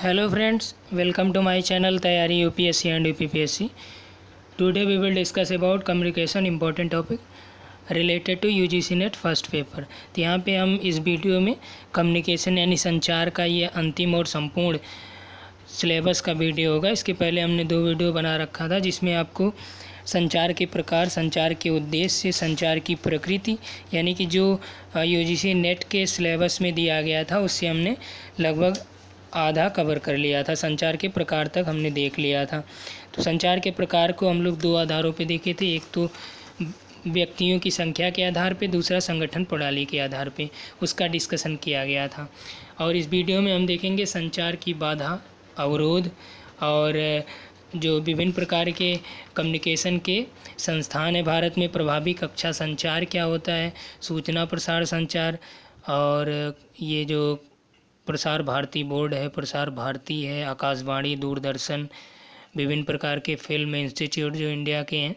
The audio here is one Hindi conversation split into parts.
hello friends welcome to my channel तैयारी UPSC and UPPSC today we will discuss about communication important topic related to U G C NET first paper तो यहाँ पे हम इस वीडियो में कम्युनिकेशन यानी संचार का ये अंतिम और संपूर्ण सिलेबस का वीडियो होगा इसके पहले हमने दो वीडियो बना रखा था जिसमें आपको संचार के प्रकार संचार के उद्देश्य संचार की प्रकृति यानी कि जो यू जी सी नेट के सिलेबस में दिया गया था उससे हमने लगभग आधा कवर कर लिया था संचार के प्रकार तक हमने देख लिया था तो संचार के प्रकार को हम लोग दो आधारों पे देखे थे एक तो व्यक्तियों की संख्या के आधार पे दूसरा संगठन प्रणाली के आधार पे उसका डिस्कशन किया गया था और इस वीडियो में हम देखेंगे संचार की बाधा अवरोध और जो विभिन्न प्रकार के कम्युनिकेशन के संस्थान हैं भारत में प्रभावी कक्षा संचार क्या होता है सूचना प्रसार संचार और ये जो प्रसार भारती बोर्ड है प्रसार भारती है आकाशवाणी दूरदर्शन विभिन्न प्रकार के फिल्म इंस्टीट्यूट जो इंडिया के हैं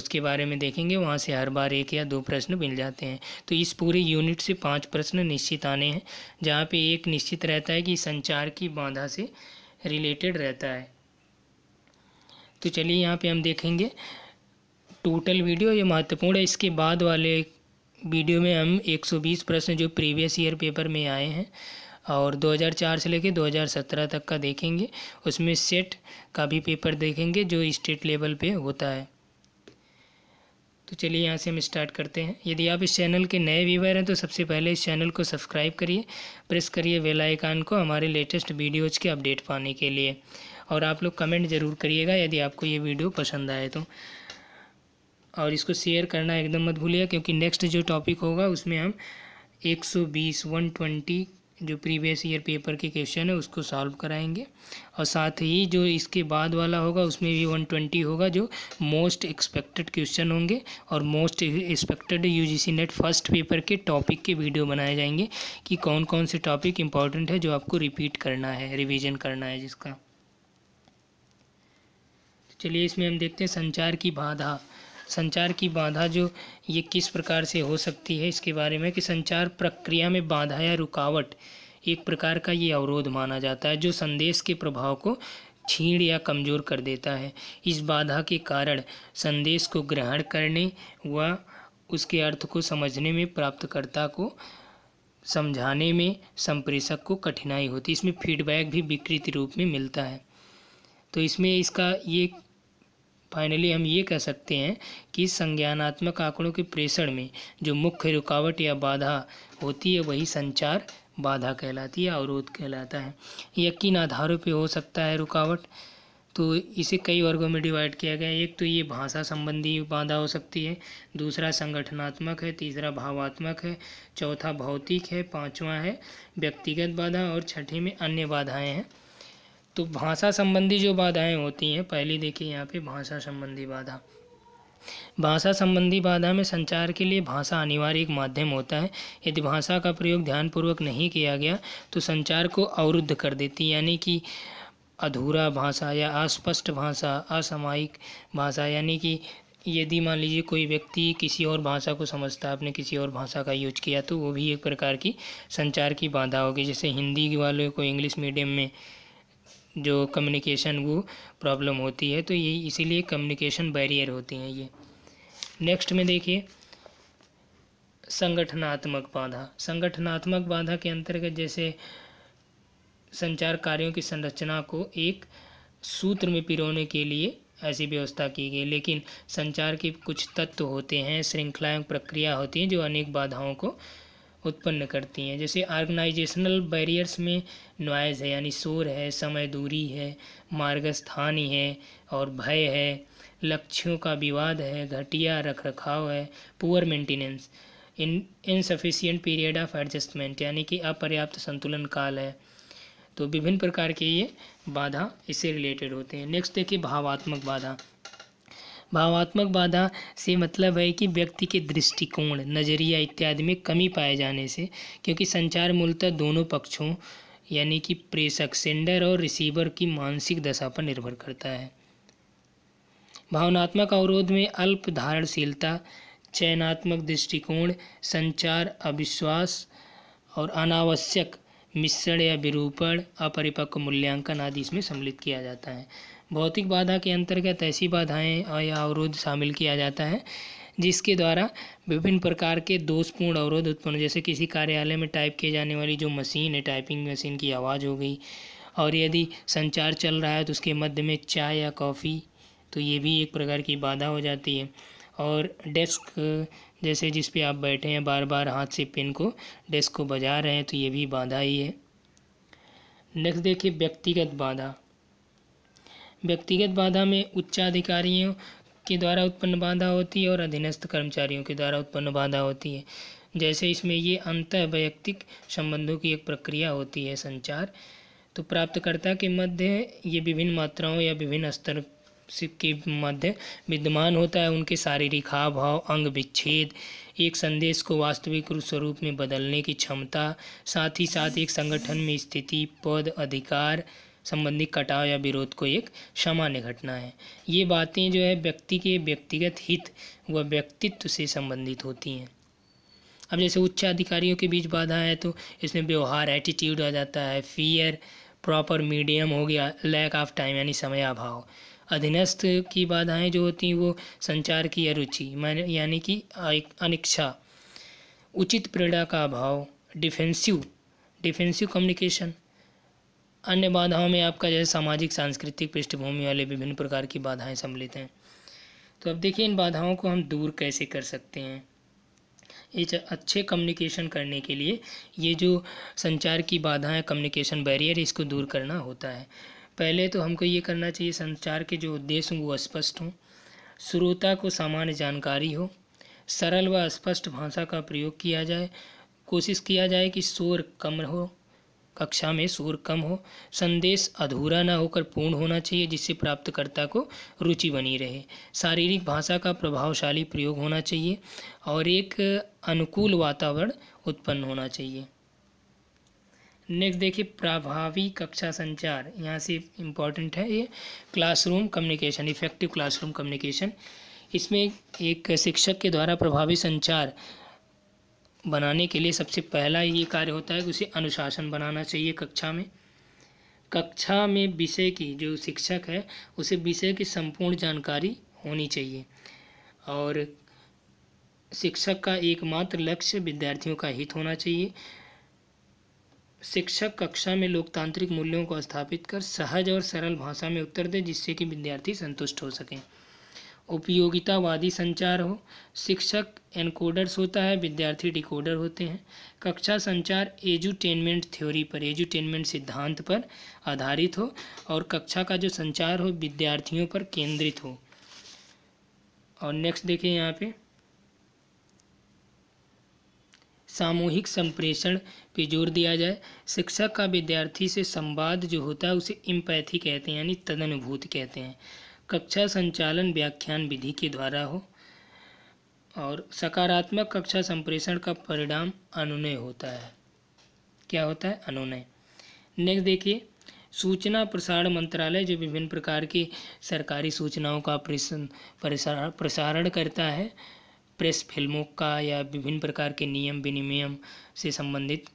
उसके बारे में देखेंगे वहाँ से हर बार एक या दो प्रश्न मिल जाते हैं तो इस पूरे यूनिट से पांच प्रश्न निश्चित आने हैं जहाँ पे एक निश्चित रहता है कि संचार की बाधा से रिलेटेड रहता है तो चलिए यहाँ पे हम देखेंगे टोटल वीडियो ये महत्वपूर्ण है इसके बाद वाले वीडियो में हम एक प्रश्न जो प्रीवियस ईयर पेपर में आए हैं और 2004 से लेके 2017 तक का देखेंगे उसमें सेट का भी पेपर देखेंगे जो स्टेट लेवल पे होता है तो चलिए यहाँ से हम स्टार्ट करते हैं यदि आप इस चैनल के नए व्यूवर हैं तो सबसे पहले इस चैनल को सब्सक्राइब करिए प्रेस करिए वेल आइकान को हमारे लेटेस्ट वीडियोज़ के अपडेट पाने के लिए और आप लोग कमेंट ज़रूर करिएगा यदि आपको ये वीडियो पसंद आए तो और इसको शेयर करना एकदम मत भूलिएगा क्योंकि नेक्स्ट जो टॉपिक होगा उसमें हम 120 120 जो प्रीवियस ईयर पेपर के क्वेश्चन है उसको सॉल्व कराएंगे और साथ ही जो इसके बाद वाला होगा उसमें भी 120 होगा जो मोस्ट एक्सपेक्टेड क्वेश्चन होंगे और most expected UGC NET first paper के टॉपिक के वीडियो बनाए जाएंगे कि कौन कौन से टॉपिक इंपॉर्टेंट है जो आपको रिपीट करना है रिविज़न करना है जिसका चलिए इसमें हम देखते हैं संचार की बाधा संचार की बाधा जो ये किस प्रकार से हो सकती है इसके बारे में कि संचार प्रक्रिया में बाधा या रुकावट एक प्रकार का ये अवरोध माना जाता है जो संदेश के प्रभाव को छीण या कमज़ोर कर देता है इस बाधा के कारण संदेश को ग्रहण करने व उसके अर्थ को समझने में प्राप्तकर्ता को समझाने में संप्रेषक को कठिनाई होती है इसमें फीडबैक भी विकृत रूप में मिलता है तो इसमें इसका ये फाइनली हम ये कह सकते हैं कि संज्ञानात्मक आंकड़ों के प्रेषण में जो मुख्य रुकावट या बाधा होती है वही संचार बाधा कहलाती है अवरोध कहलाता है यह किन आधारों पर हो सकता है रुकावट तो इसे कई वर्गों में डिवाइड किया गया है एक तो ये भाषा संबंधी बाधा हो सकती है दूसरा संगठनात्मक है तीसरा भावात्मक है चौथा भौतिक है पांचवा है व्यक्तिगत बाधा और छठी में अन्य बाधाएं हैं तो भाषा संबंधी जो बाधाएं होती हैं पहली देखिए यहाँ पे भाषा संबंधी बाधा भाषा संबंधी बाधा में संचार के लिए भाषा अनिवार्य एक माध्यम होता है यदि भाषा का प्रयोग ध्यानपूर्वक नहीं किया गया तो संचार को अवरुद्ध कर देती यानी कि अधूरा भाषा या अस्पष्ट भाषा असामायिक भाषा यानी कि यदि मान लीजिए कोई व्यक्ति किसी और भाषा को समझता है आपने किसी और भाषा का यूज किया तो वो भी एक प्रकार की संचार की बाधा होगी जैसे हिंदी वाले को इंग्लिश मीडियम में जो कम्युनिकेशन वो प्रॉब्लम होती है तो ये इसीलिए कम्युनिकेशन बैरियर होती हैं ये नेक्स्ट में देखिए संगठनात्मक बाधा संगठनात्मक बाधा के अंतर्गत जैसे संचार कार्यों की संरचना को एक सूत्र में पिरोने के लिए ऐसी व्यवस्था की गई लेकिन संचार के कुछ तत्व होते हैं श्रृंखलाएं प्रक्रिया होती हैं जो अनेक बाधाओं को उत्पन्न करती हैं जैसे ऑर्गेनाइजेशनल बैरियर्स में नॉइज़ है यानी शोर है समय दूरी है मार्गस्थानी है और भय है लक्ष्यों का विवाद है घटिया रख रखाव है poor maintenance in insufficient period of adjustment यानी कि अपर्याप्त संतुलन काल है तो विभिन्न प्रकार के ये बाधा इससे रिलेटेड होते हैं नेक्स्ट देखिए भावात्मक बाधा भावात्मक बाधा से मतलब है कि व्यक्ति के दृष्टिकोण नज़रिया इत्यादि में कमी पाए जाने से क्योंकि संचार मूलतः दोनों पक्षों यानी कि प्रेषक सेंडर और रिसीवर की मानसिक दशा पर निर्भर करता है भावनात्मक अवरोध में अल्प धारणशीलता चयनात्मक दृष्टिकोण संचार अविश्वास और अनावश्यक मिश्रण या विरूपण अपरिपक्व मूल्यांकन आदि इसमें सम्मिलित किया जाता है भौतिक बाधा के अंतर्गत ऐसी बाधाएं या अवरोध शामिल किया जाता है जिसके द्वारा विभिन्न प्रकार के दोषपूर्ण अवरोध उत्पन्न जैसे किसी कार्यालय में टाइप किए जाने वाली जो मशीन है टाइपिंग मशीन की आवाज़ हो गई और यदि संचार चल रहा है तो उसके मध्य में चाय या कॉफ़ी तो ये भी एक प्रकार की बाधा हो जाती है और डेस्क जैसे जिस पे आप बैठे हैं बार बार हाथ से पेन को डेस्क को बजा रहे हैं तो ये भी बाधा ही है नेक्स्ट देखिए व्यक्तिगत बाधा व्यक्तिगत बाधा में उच्चाधिकारियों के द्वारा उत्पन्न बाधा होती है और अधीनस्थ कर्मचारियों के द्वारा उत्पन्न बाधा होती है जैसे इसमें ये अंत वैयक्तिक संबंधों की एक प्रक्रिया होती है संचार तो प्राप्तकर्ता के मध्य ये विभिन्न मात्राओं या विभिन्न स्तर के मध्य विद्यमान होता है उनके शारीरिक हाव भाव अंग विच्छेद एक संदेश को वास्तविक स्वरूप में बदलने की क्षमता साथ ही साथ एक संगठन में स्थिति पद अधिकार संबंधी कटाव या विरोध को एक सामान्य घटना है ये बातें जो है व्यक्ति के व्यक्तिगत हित व व्यक्तित्व से संबंधित होती हैं अब जैसे उच्च अधिकारियों के बीच बाधा है तो इसमें व्यवहार एटीट्यूड आ जाता है फियर प्रॉपर मीडियम हो गया लैक ऑफ टाइम यानी समय अभाव अधीनस्थ की बाधाएं जो होती हैं वो संचार की अरुचि मैंने यानी कि अनिच्छा उचित प्रेरणा का अभाव डिफेंसिव डिफेंसिव कम्युनिकेशन अन्य बाधाओं में आपका जैसे सामाजिक सांस्कृतिक पृष्ठभूमि वाले विभिन्न प्रकार की बाधाएं सम्मिलित हैं तो अब देखिए इन बाधाओं को हम दूर कैसे कर सकते हैं ये अच्छे कम्युनिकेशन करने के लिए ये जो संचार की बाधाएं कम्युनिकेशन बैरियर इसको दूर करना होता है पहले तो हमको ये करना चाहिए संचार के जो उद्देश्य हों वो स्पष्ट हों श्रोता को सामान्य जानकारी हो सरल व स्पष्ट भाषा का प्रयोग किया जाए कोशिश किया जाए कि शोर कम हो कक्षा में शोर कम हो संदेश अधूरा ना होकर पूर्ण होना चाहिए जिससे प्राप्तकर्ता को रुचि बनी रहे शारीरिक भाषा का प्रभावशाली प्रयोग होना चाहिए और एक अनुकूल वातावरण उत्पन्न होना चाहिए नेक्स्ट देखिए प्रभावी कक्षा संचार यहाँ से इम्पॉर्टेंट है ये classroom communication effective classroom communication इसमें एक शिक्षक के द्वारा प्रभावी संचार बनाने के लिए सबसे पहला ये कार्य होता है कि उसे अनुशासन बनाना चाहिए कक्षा में कक्षा में विषय की जो शिक्षक है उसे विषय की संपूर्ण जानकारी होनी चाहिए और शिक्षक का एकमात्र लक्ष्य विद्यार्थियों का हित होना चाहिए शिक्षक कक्षा में लोकतांत्रिक मूल्यों को स्थापित कर सहज और सरल भाषा में उत्तर दे जिससे कि विद्यार्थी संतुष्ट हो सकें उपयोगितावादी संचार हो शिक्षक एनकोडर्स होता है विद्यार्थी डिकोडर होते हैं कक्षा संचार एजुटेनमेंट थ्योरी पर एजुटेनमेंट सिद्धांत पर आधारित हो और कक्षा का जो संचार हो विद्यार्थियों पर केंद्रित हो और नेक्स्ट देखिए यहाँ पे सामूहिक संप्रेषण पे जोर दिया जाए शिक्षक का विद्यार्थी से संवाद जो होता है उसे इम्पैथी कहते हैं यानी तदनुभूत कहते हैं कक्षा संचालन व्याख्यान विधि के द्वारा हो और सकारात्मक कक्षा संप्रेषण का परिणाम अनुनय होता है क्या होता है अनुनय नेक्स्ट देखिए सूचना प्रसारण मंत्रालय जो विभिन्न प्रकार की सरकारी सूचनाओं का प्रसारण प्रसारण करता है प्रेस फिल्मों का या विभिन्न प्रकार के नियम विनियम से संबंधित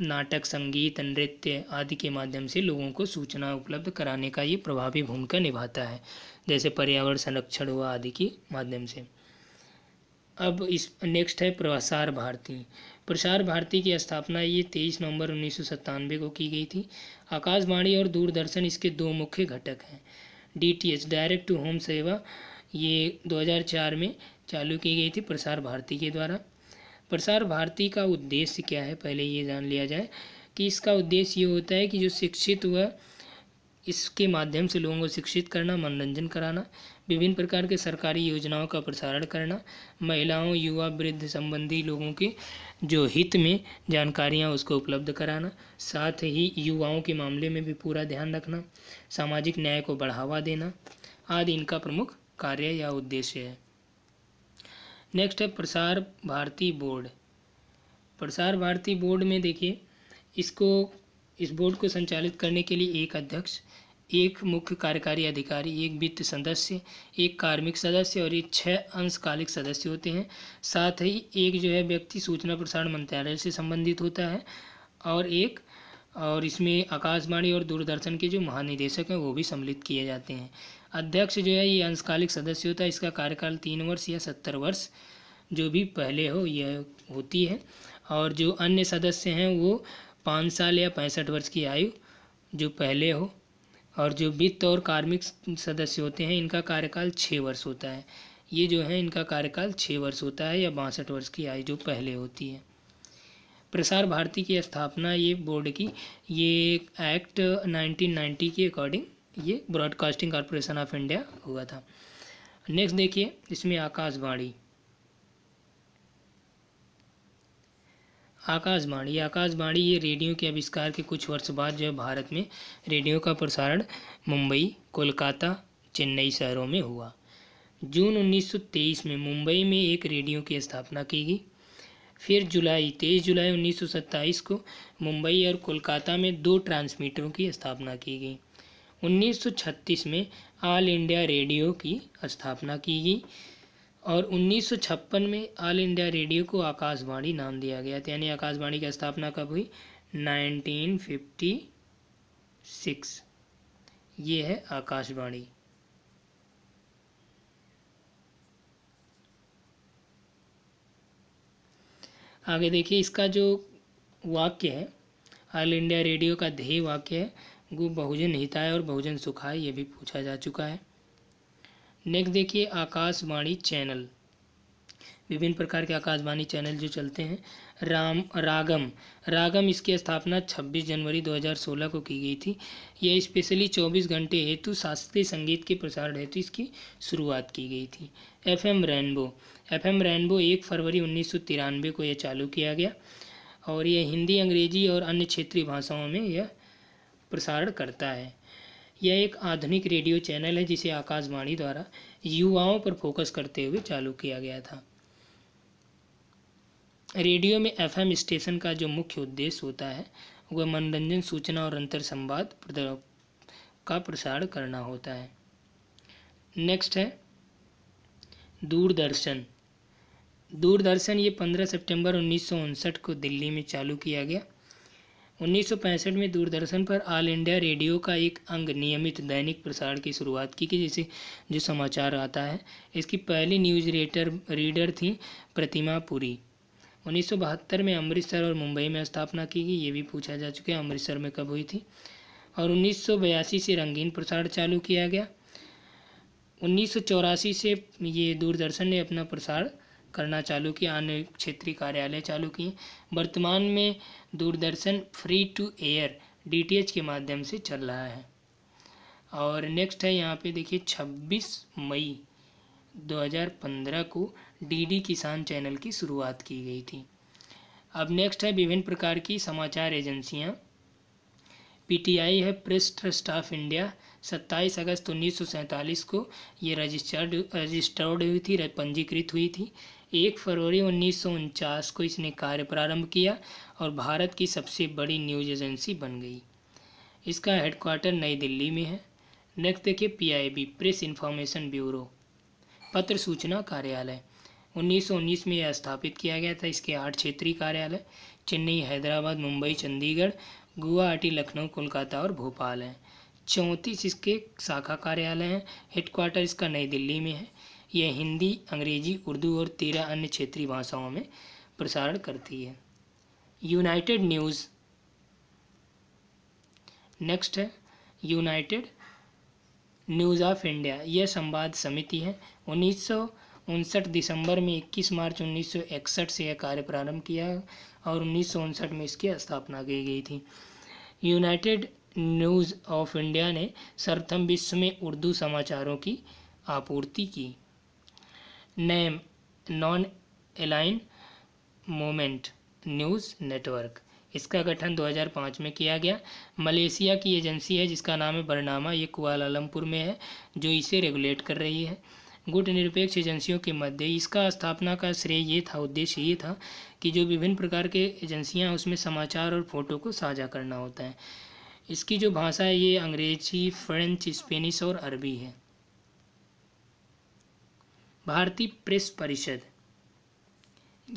नाटक संगीत नृत्य आदि के माध्यम से लोगों को सूचना उपलब्ध कराने का ये प्रभावी भूमिका निभाता है जैसे पर्यावरण संरक्षण हुआ आदि के माध्यम से अब इस नेक्स्ट है प्रसार भारती प्रसार भारती की स्थापना ये तेईस नवंबर उन्नीस को की गई थी आकाशवाणी और दूरदर्शन इसके दो मुख्य घटक हैं डीटीएच डायरेक्ट टू होम सेवा ये 2004 में चालू की गई थी प्रसार भारती के द्वारा प्रसार भारती का उद्देश्य क्या है पहले ये जान लिया जाए कि इसका उद्देश्य ये होता है कि जो शिक्षित हुआ इसके माध्यम से लोगों को शिक्षित करना मनोरंजन कराना विभिन्न प्रकार के सरकारी योजनाओं का प्रसारण करना महिलाओं युवा वृद्ध संबंधी लोगों के जो हित में जानकारियां उसको उपलब्ध कराना साथ ही युवाओं के मामले में भी पूरा ध्यान रखना सामाजिक न्याय को बढ़ावा देना आदि इनका प्रमुख कार्य या उद्देश्य है नेक्स्ट है प्रसार भारती बोर्ड प्रसार भारती बोर्ड में देखिए इसको इस बोर्ड को संचालित करने के लिए एक अध्यक्ष एक मुख्य कार्यकारी अधिकारी एक वित्त सदस्य एक कार्मिक सदस्य और ये छः अंशकालिक सदस्य होते हैं साथ ही एक जो है व्यक्ति सूचना प्रसारण मंत्रालय से संबंधित होता है और एक और इसमें आकाशवाणी और दूरदर्शन के जो महानिदेशक हैं वो भी सम्मिलित किए जाते हैं अध्यक्ष जो है ये अंशकालिक सदस्य होता है इसका कार्यकाल तीन वर्ष या सत्तर वर्ष जो भी पहले हो यह होती है और जो अन्य सदस्य हैं वो पाँच साल या पैंसठ वर्ष की आयु जो पहले हो और जो वित्त और कार्मिक सदस्य होते हैं इनका कार्यकाल छः वर्ष होता है ये जो है इनका कार्यकाल छः वर्ष होता है या बासठ वर्ष की आयु जो पहले होती है प्रसार भारती की स्थापना ये बोर्ड की ये एक्ट 1990 के अकॉर्डिंग ये ब्रॉडकास्टिंग कॉरपोरेशन ऑफ इंडिया हुआ था नेक्स्ट देखिए इसमें आकाशवाणी आकाशवाणी आकाशवाणी ये रेडियो के आविष्कार के कुछ वर्ष बाद जो है भारत में रेडियो का प्रसारण मुंबई कोलकाता चेन्नई शहरों में हुआ जून 1923 में मुंबई में एक रेडियो की स्थापना की गई फिर जुलाई तेईस जुलाई 1927 को मुंबई और कोलकाता में दो ट्रांसमीटरों की स्थापना की गई 1936 में ऑल इंडिया रेडियो की स्थापना की गई और 1956 में ऑल इंडिया रेडियो को आकाशवाणी नाम दिया गया था यानी आकाशवाणी की स्थापना कब हुई 1956 ये है आकाशवाणी आगे देखिए इसका जो वाक्य है ऑल इंडिया रेडियो का ध्येय वाक्य है गु बहुजन हिताय और बहुजन सुखाय ये भी पूछा जा चुका है नेक्स्ट देखिए आकाशवाणी चैनल विभिन्न प्रकार के आकाशवाणी चैनल जो चलते हैं राम रागम रागम इसकी स्थापना 26 जनवरी 2016 को की गई थी यह स्पेशली 24 घंटे हेतु शास्त्रीय संगीत के प्रसारण हेतु इसकी शुरुआत की गई थी एफएम रेनबो एफएम रेनबो एक फरवरी उन्नीस को यह चालू किया गया और यह हिंदी अंग्रेजी और अन्य क्षेत्रीय भाषाओं में यह प्रसारण करता है यह एक आधुनिक रेडियो चैनल है जिसे आकाशवाणी द्वारा युवाओं पर फोकस करते हुए चालू किया गया था रेडियो में एफएम स्टेशन का जो मुख्य उद्देश्य होता है वह मनोरंजन सूचना और अंतर संवाद का प्रसारण करना होता है नेक्स्ट है दूरदर्शन दूरदर्शन ये पंद्रह सितंबर उन्नीस को दिल्ली में चालू किया गया उन्नीस में दूरदर्शन पर ऑल इंडिया रेडियो का एक अंग नियमित दैनिक प्रसारण की शुरुआत की कि जिसे जो समाचार आता है इसकी पहली न्यूज रेटर रीडर थी प्रतिमा पुरी उन्नीस में अमृतसर और मुंबई में स्थापना की गई ये भी पूछा जा चुका है अमृतसर में कब हुई थी और उन्नीस से रंगीन प्रसारण चालू किया गया उन्नीस से ये दूरदर्शन ने अपना प्रसार करना चालू किया अन्य क्षेत्रीय कार्यालय चालू किए वर्तमान में Doordarshan free to air DTH के माध्यम से चल रहा है और नेक्स्ट है यहाँ पे देखिए 26 मई 2015 को डीडी किसान चैनल की शुरुआत की गई थी अब नेक्स्ट है विभिन्न प्रकार की समाचार एजेंसियाँ पीटीआई है प्रेस ट्रस्ट ऑफ इंडिया 27 अगस्त उन्नीस को ये रजिस्टर्ड रजिस्टर्ड हुई थी पंजीकृत हुई थी एक फरवरी उन्नीस को इसने कार्य प्रारंभ किया और भारत की सबसे बड़ी न्यूज एजेंसी बन गई इसका हेडक्वार्टर नई दिल्ली में है नेक्स्ट देखिए पीआईबी प्रेस इंफॉर्मेशन ब्यूरो पत्र सूचना कार्यालय 1919 में यह स्थापित किया गया था इसके आठ क्षेत्रीय कार्यालय चेन्नई हैदराबाद मुंबई चंडीगढ़ गुवाहाटी लखनऊ कोलकाता और भोपाल हैं चौंतीस इसके शाखा कार्यालय हैं हेडक्वार्टर इसका नई दिल्ली में है यह हिंदी अंग्रेजी उर्दू और तेरह अन्य क्षेत्रीय भाषाओं में प्रसारण करती है यूनाइटेड न्यूज़ नेक्स्ट है यूनाइटेड न्यूज़ ऑफ इंडिया यह संवाद समिति है उन्नीस दिसंबर में 21 मार्च 1961 से यह कार्य प्रारंभ किया और उन्नीस में इसकी स्थापना की गई थी यूनाइटेड न्यूज़ ऑफ इंडिया ने सर्वथम विश्व में उर्दू समाचारों की आपूर्ति की NAM non aligned movement news network इसका गठन 2005 में किया गया मलेशिया की एजेंसी है जिसका नाम है बरनामा ये कुआलालमपुर में है जो इसे रेगुलेट कर रही है गुट निरपेक्ष एजेंसियों के मध्य इसका स्थापना का श्रेय ये था उद्देश्य ये था कि जो विभिन्न प्रकार के एजेंसियाँ उसमें समाचार और फोटो को साझा करना होता है इसकी जो भाषा है ये अंग्रेजी फ्रेंच स्पेनिश और अरबी है भारतीय प्रेस परिषद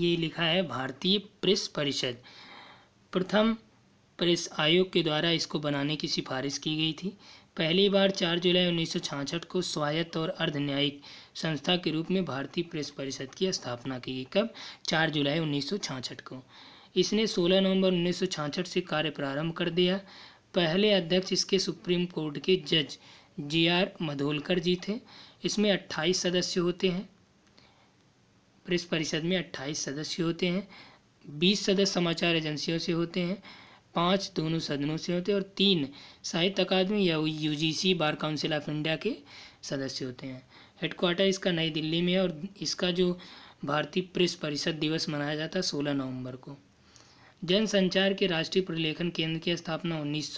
ये लिखा है भारतीय प्रेस परिषद प्रथम प्रेस आयोग के द्वारा इसको बनाने की सिफारिश की गई थी पहली बार 4 जुलाई उन्नीस को स्वायत्त और अर्ध न्यायिक संस्था के रूप में भारतीय प्रेस परिषद की स्थापना की गई कब 4 जुलाई उन्नीस को इसने 16 नवंबर उन्नीस से कार्य प्रारंभ कर दिया पहले अध्यक्ष इसके सुप्रीम कोर्ट के जज जी आर मधोलकर जी थे इसमें अट्ठाईस सदस्य होते हैं प्रेस परिषद में अट्ठाईस सदस्य होते हैं बीस सदस्य समाचार एजेंसियों से होते हैं पाँच दोनों सदनों से होते हैं और तीन साहित्य अकादमी या यू बार काउंसिल ऑफ इंडिया के सदस्य होते हैं हेडक्वार्टर इसका नई दिल्ली में है और इसका जो भारतीय प्रेस परिषद दिवस मनाया जाता है सोलह नवंबर को जनसंचार के राष्ट्रीय प्रलेखन केंद्र की स्थापना उन्नीस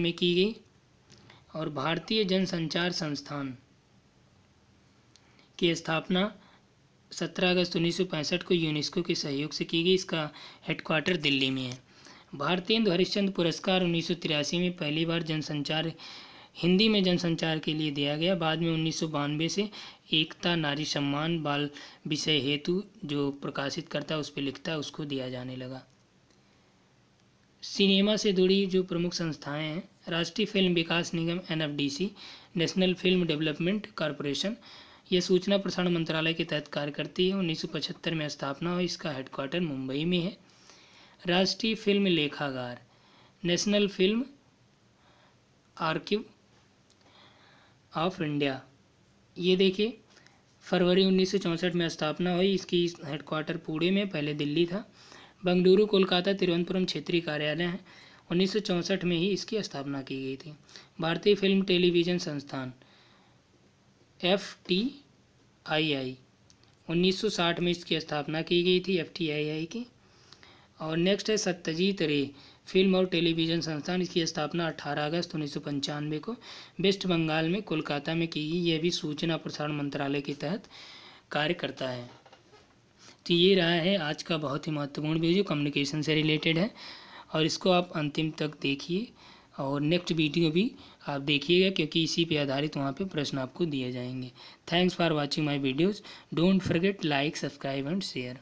में की गई और भारतीय जनसंचार संस्थान की स्थापना 17 अगस्त उन्नीस को यूनेस्को के सहयोग से की गई इसका हेडक्वार्टर दिल्ली में है भारतीय हरिश्चंद्र पुरस्कार उन्नीस में पहली बार जनसंचार हिंदी में जनसंचार के लिए दिया गया बाद में उन्नीस से एकता नारी सम्मान बाल विषय हेतु जो प्रकाशित करता है उस पर लिखता है उसको दिया जाने लगा सिनेमा से जुड़ी जो प्रमुख संस्थाएं हैं राष्ट्रीय फिल्म विकास निगम N national film development corporation यह सूचना प्रसारण मंत्रालय के तहत कार्य करती है उन्नीस में स्थापना हुई इसका हेडक्वार्टर मुंबई में है राष्ट्रीय फिल्म लेखागार national film archive of India ये देखिए फरवरी उन्नीस में स्थापना हुई इसकी हेडक्वार्टर पुणे में पहले दिल्ली था बंगलुरु कोलकाता तिरुवनंतपुरम क्षेत्रीय कार्यालय है उन्नीस में ही इसकी स्थापना की गई थी भारतीय फिल्म टेलीविज़न संस्थान एफ टी आई आई उन्नीस में इसकी स्थापना की गई थी एफ टी आई आई की और नेक्स्ट है सत्यजीत रे फिल्म और टेलीविज़न संस्थान इसकी स्थापना 18 अगस्त उन्नीस को वेस्ट बंगाल में कोलकाता में की गई यह भी सूचना प्रसारण मंत्रालय के तहत कार्य करता है तो ये रहा है आज का बहुत ही महत्वपूर्ण वीडियो कम्युनिकेशन से रिलेटेड है और इसको आप अंतिम तक देखिए और नेक्स्ट वीडियो भी आप देखिएगा क्योंकि इसी पे आधारित वहाँ पे प्रश्न आपको दिए जाएंगे thanks for watching my videos don't forget like subscribe and share